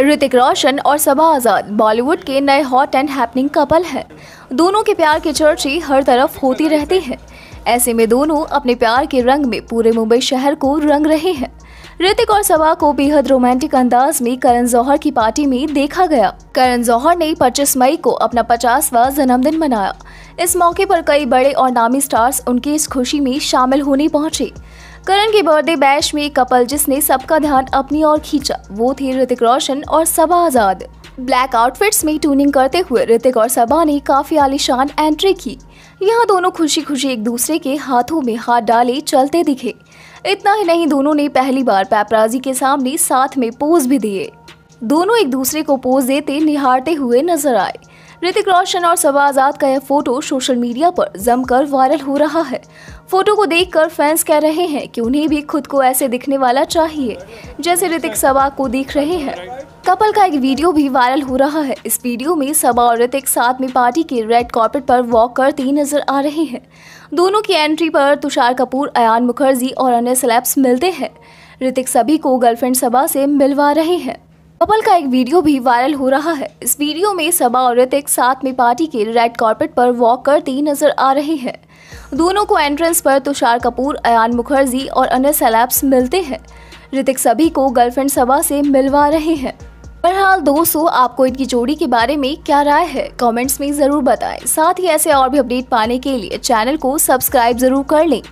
ऋतिक रोशन और सबा आज़ाद बॉलीवुड के नए हॉट एंड हैपनिंग कपल हैं दोनों के प्यार की चर्ची हर तरफ होती रहती है ऐसे में दोनों अपने प्यार के रंग में पूरे मुंबई शहर को रंग रहे हैं ऋतिक और सबा को बेहद रोमांटिक अंदाज में करण जौहर की पार्टी में देखा गया करण जौहर ने 25 मई को अपना पचासवा जन्मदिन मनाया इस मौके पर कई बड़े और नामी स्टार्स उनकी इस खुशी में शामिल होने पहुंचे करण के बर्थडे बैश में कपल जिसने सबका ध्यान अपनी ओर खींचा वो थे ऋतिक रोशन और सबा आजाद ब्लैक आउटफिट्स में ट्यूनिंग करते हुए ऋतिक और सबा ने काफी आलिशान एंट्री की यहाँ दोनों खुशी खुशी एक दूसरे के हाथों में हाथ डाले चलते दिखे इतना ही नहीं दोनों ने पहली बार पैपराजी के सामने साथ में पोज भी दिए दोनों एक दूसरे को पोज देते निहारते हुए नजर आए ऋतिक रोशन और सबा आजाद का यह फोटो सोशल मीडिया पर जमकर वायरल हो रहा है फोटो को देखकर फैंस कह रहे हैं कि उन्हें भी खुद को ऐसे दिखने वाला चाहिए जैसे ऋतिक सबा को देख रहे हैं कपल का एक वीडियो भी वायरल हो रहा है इस वीडियो में सबा और ऋतिक साथ में पार्टी के रेड कार्पेट पर वॉक करते नजर आ रहे हैं दोनों की एंट्री पर तुषार कपूर अयान मुखर्जी और अन्य स्लैब्स मिलते हैं ऋतिक सभी को गर्लफ्रेंड सबा से मिलवा रहे हैं कपल का एक वीडियो भी वायरल हो रहा है इस वीडियो में सबा और ऋतिक साथ में पार्टी के रेड कार्पेट पर वॉक करती नजर आ रहे हैं दोनों को एंट्रेंस पर तुषार कपूर अयान मुखर्जी और अन्य सेलेब्स मिलते हैं ऋतिक सभी को गर्लफ्रेंड सबा से मिलवा रहे हैं बहरहाल दोस्तों आपको इनकी जोड़ी के बारे में क्या राय है कमेंट्स में ज़रूर बताएं साथ ही ऐसे और भी अपडेट पाने के लिए चैनल को सब्सक्राइब ज़रूर कर लें